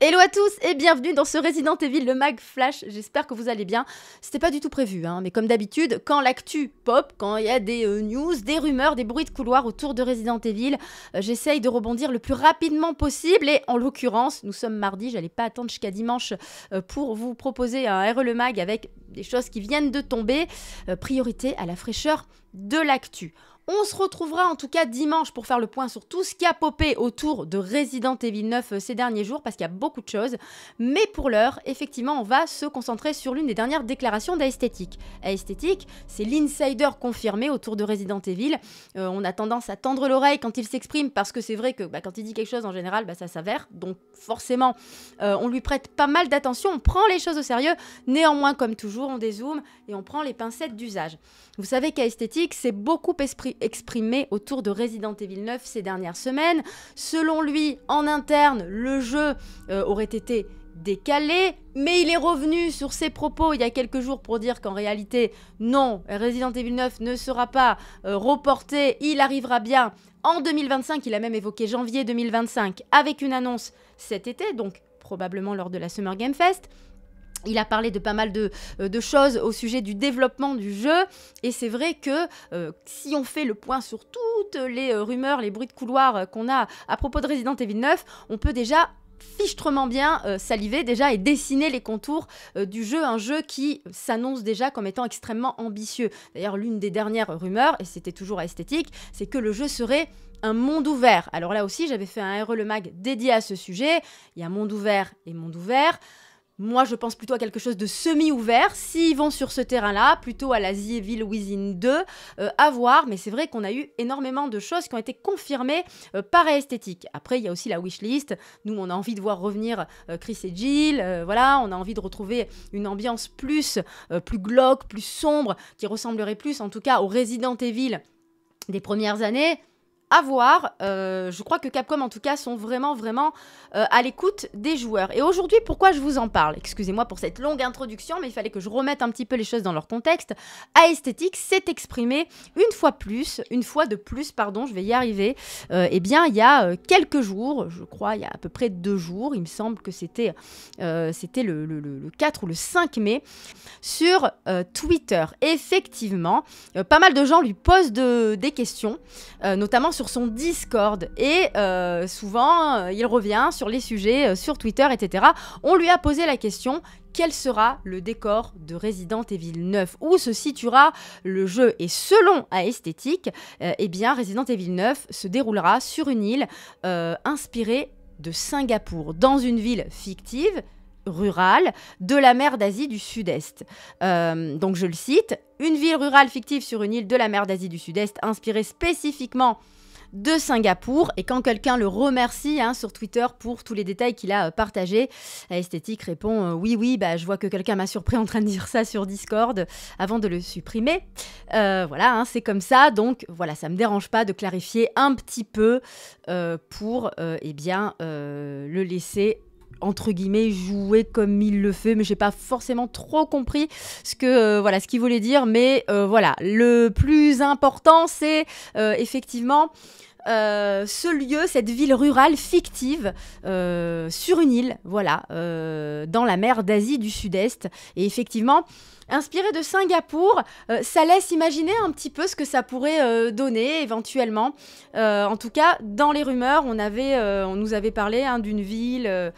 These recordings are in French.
Hello à tous et bienvenue dans ce Resident Evil, le Mag Flash. J'espère que vous allez bien. C'était pas du tout prévu, hein, mais comme d'habitude, quand l'actu pop, quand il y a des euh, news, des rumeurs, des bruits de couloir autour de Resident Evil, euh, j'essaye de rebondir le plus rapidement possible. Et en l'occurrence, nous sommes mardi, j'allais pas attendre jusqu'à dimanche euh, pour vous proposer un RE le Mag avec des choses qui viennent de tomber. priorité à la fraîcheur de l'actu. On se retrouvera en tout cas dimanche pour faire le point sur tout ce qui a popé autour de Resident Evil 9 euh, ces derniers jours parce qu'il y a beaucoup de choses. Mais pour l'heure, effectivement, on va se concentrer sur l'une des dernières déclarations d'Aesthétique. Aesthétique, c'est l'insider confirmé autour de Resident Evil. Euh, on a tendance à tendre l'oreille quand il s'exprime parce que c'est vrai que bah, quand il dit quelque chose en général, bah, ça s'avère. Donc forcément, euh, on lui prête pas mal d'attention, on prend les choses au sérieux. Néanmoins, comme toujours, on dézoome et on prend les pincettes d'usage. Vous savez qu'Aesthétique, c'est beaucoup esprit exprimé autour de Resident Evil 9 ces dernières semaines. Selon lui, en interne, le jeu euh, aurait été décalé, mais il est revenu sur ses propos il y a quelques jours pour dire qu'en réalité, non, Resident Evil 9 ne sera pas euh, reporté, il arrivera bien en 2025, il a même évoqué janvier 2025, avec une annonce cet été, donc probablement lors de la Summer Game Fest. Il a parlé de pas mal euh, de, choses au sujet du développement du jeu, et c'est vrai que euh, si on fait le point sur toutes les euh, rumeurs, les bruits de couloir qu'on a à propos de Resident Evil 9, on peut déjà fichtrement bien saliver déjà et dessiner les contours du jeu, un jeu qui s'annonce déjà comme étant extrêmement ambitieux. D'ailleurs, l'une des dernières rumeurs, et c'était toujours à esthétique, c'est que le jeu serait un monde ouvert. Alors là aussi, j'avais fait un RE le mag dédié à ce sujet. Il y a monde ouvert et monde ouvert. Moi, je pense plutôt à quelque chose de semi-ouvert. S'ils vont sur ce terrain-là, plutôt à la Ville Within 2, euh, à voir. Mais c'est vrai qu'on a eu énormément de choses qui ont été confirmées euh, par esthétique. Après, il y a aussi la wishlist. Nous, on a envie de voir revenir euh, Chris et Jill. voilà, on a envie de retrouver une ambiance plus, plus glauque, plus sombre, qui ressemblerait plus, en tout cas, aux Resident Evil des premières années à voir. Euh, je crois que Capcom, en tout cas, sont vraiment, vraiment euh, à l'écoute des joueurs. Et aujourd'hui, pourquoi je vous en parle Excusez-moi pour cette longue introduction, mais il fallait que je remette un petit peu les choses dans leur contexte. Aesthétique s'est exprimé une fois plus, une fois de plus, pardon, je vais y arriver. Euh, eh bien, il y a euh, quelques jours, je crois, il y a à peu près deux jours, il me semble que c'était c'était le, 4 ou le 5 mai, sur Twitter. Effectivement, pas mal de gens lui posent des questions, notamment sur sur son Discord et euh, souvent euh, il revient sur les sujets euh, sur Twitter, etc. On lui a posé la question quel sera le décor de Resident Evil 9 Où se situera le jeu Et selon Aesthétique, esthétique eh bien Resident Evil 9 se déroulera sur une île inspirée de Singapour, dans une ville fictive rurale de la mer d'Asie du Sud-Est. donc je le cite, une ville rurale fictive sur une île de la mer d'Asie du Sud-Est inspirée spécifiquement de Singapour. Et quand quelqu'un le remercie hein, sur Twitter pour tous les détails qu'il a euh, partagés, Esthétique répond euh, Oui, oui, bah, je vois que quelqu'un m'a surpris en train de dire ça sur Discord avant de le supprimer. Euh, voilà, hein, c'est comme ça. Donc voilà, ça me dérange pas de clarifier un petit peu pour eh bien, le laisser entre guillemets jouer comme il le fait mais j'ai pas forcément trop compris ce que euh, voilà ce qu'il voulait dire mais euh, voilà le plus important c'est euh, effectivement ce lieu, cette ville rurale fictive sur une île, voilà, dans la mer d'Asie du Sud-Est. Et effectivement, inspiré de Singapour, ça laisse imaginer un petit peu ce que ça pourrait donner éventuellement. en tout cas, dans les rumeurs, on, avait, on nous avait parlé hein, d'une ville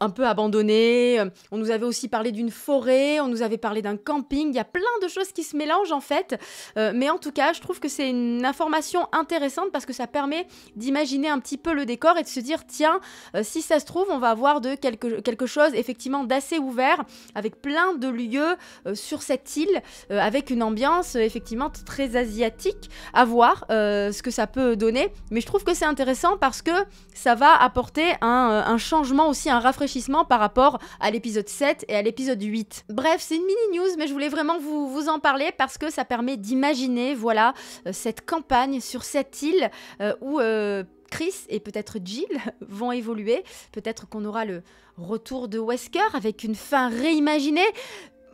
un peu abandonné. Euh, on nous avait aussi parlé d'une forêt, on nous avait parlé d'un camping. Il y a plein de choses qui se mélangent en fait. Euh, mais en tout cas, je trouve que c'est une information intéressante parce que ça permet d'imaginer un petit peu le décor et de se dire tiens, euh, si ça se trouve, on va avoir de quelque, quelque chose effectivement d'assez ouvert avec plein de lieux sur cette île avec une ambiance effectivement très asiatique. À voir ce que ça peut donner. Mais je trouve que c'est intéressant parce que ça va apporter un, un changement aussi, un rafraîchissement par rapport à l'épisode 7 et à l'épisode 8. Bref, c'est une mini news, mais je voulais vraiment vous, en parler parce que ça permet d'imaginer, voilà, euh, cette campagne sur cette île euh, où euh, Chris et peut-être Jill vont évoluer. Peut-être qu'on aura le retour de Wesker avec une fin réimaginée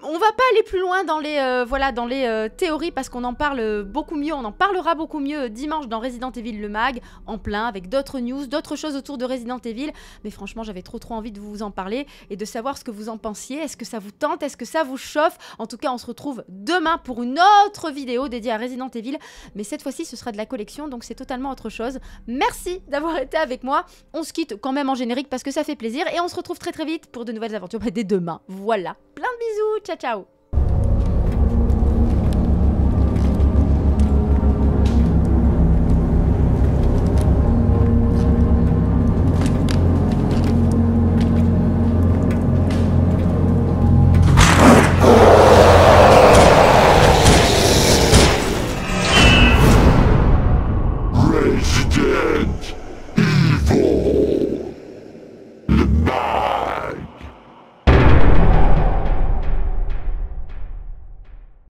on va pas aller plus loin dans les, euh, voilà, dans les euh, théories parce qu'on en parle beaucoup mieux, on en parlera beaucoup mieux euh, dimanche dans Resident Evil le mag, en plein, avec d'autres news, d'autres choses autour de Resident Evil. Mais franchement, j'avais trop trop envie de vous en parler et de savoir ce que vous en pensiez. Est-ce que ça vous tente Est-ce que ça vous chauffe En tout cas, on se retrouve demain pour une autre vidéo dédiée à Resident Evil. Mais cette fois-ci, ce sera de la collection, donc c'est totalement autre chose. Merci d'avoir été avec moi. On se quitte quand même en générique parce que ça fait plaisir et on se retrouve très très vite pour de nouvelles aventures. Bah, dès demain. Voilà plein de bisous. Ciao, ciao. Resident Evil.